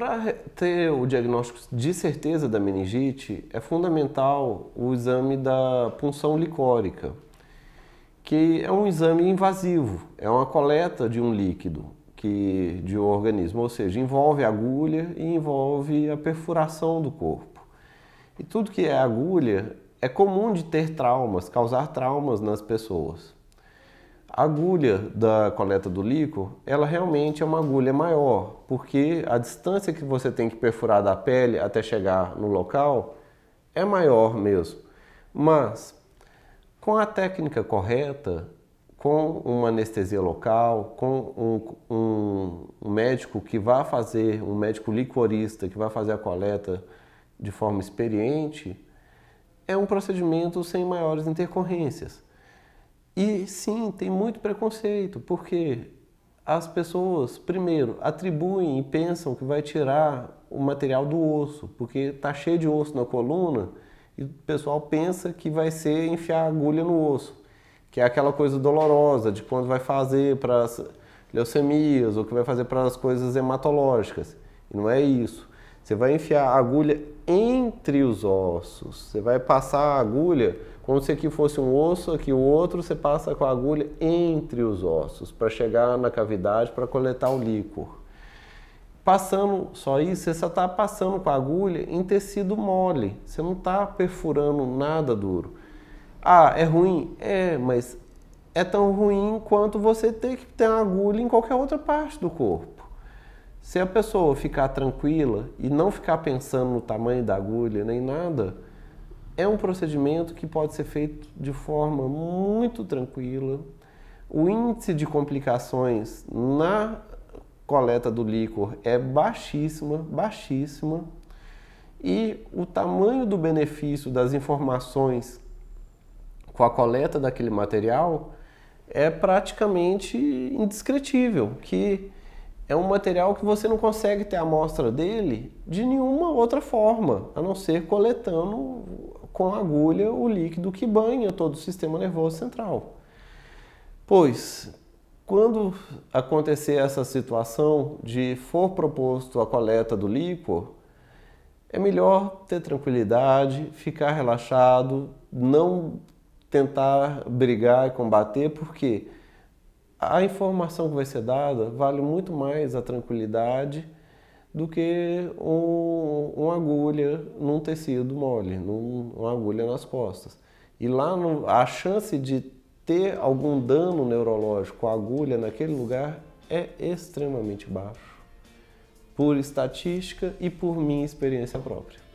Para ter o diagnóstico de certeza da meningite, é fundamental o exame da punção licórica, que é um exame invasivo, é uma coleta de um líquido que de um organismo, ou seja, envolve agulha e envolve a perfuração do corpo. E tudo que é agulha é comum de ter traumas, causar traumas nas pessoas. A agulha da coleta do líquor, ela realmente é uma agulha maior, porque a distância que você tem que perfurar da pele até chegar no local é maior mesmo. Mas com a técnica correta, com uma anestesia local, com um, um, um médico que vai fazer, um médico licorista que vai fazer a coleta de forma experiente, é um procedimento sem maiores intercorrências. E sim, tem muito preconceito, porque as pessoas, primeiro, atribuem e pensam que vai tirar o material do osso, porque tá cheio de osso na coluna e o pessoal pensa que vai ser enfiar agulha no osso, que é aquela coisa dolorosa de quando vai fazer para as leucemias ou que vai fazer para as coisas hematológicas. E não é isso. Você vai enfiar a agulha entre os ossos. Você vai passar a agulha, como se aqui fosse um osso, aqui o outro, você passa com a agulha entre os ossos, para chegar na cavidade, para coletar o líquor. Passando só isso, você só está passando com a agulha em tecido mole. Você não está perfurando nada duro. Ah, é ruim? É, mas é tão ruim quanto você ter que ter uma agulha em qualquer outra parte do corpo. Se a pessoa ficar tranquila e não ficar pensando no tamanho da agulha nem nada, é um procedimento que pode ser feito de forma muito tranquila. O índice de complicações na coleta do líquor é baixíssima, baixíssima. E o tamanho do benefício das informações com a coleta daquele material é praticamente indescritível, que é um material que você não consegue ter amostra dele de nenhuma outra forma, a não ser coletando com agulha o líquido que banha todo o sistema nervoso central. Pois, quando acontecer essa situação de for proposto a coleta do líquido, é melhor ter tranquilidade, ficar relaxado, não tentar brigar e combater, porque quê? a informação que vai ser dada vale muito mais a tranquilidade do que um, uma agulha num tecido mole, num, uma agulha nas costas. E lá no, a chance de ter algum dano neurológico a agulha naquele lugar é extremamente baixo, por estatística e por minha experiência própria.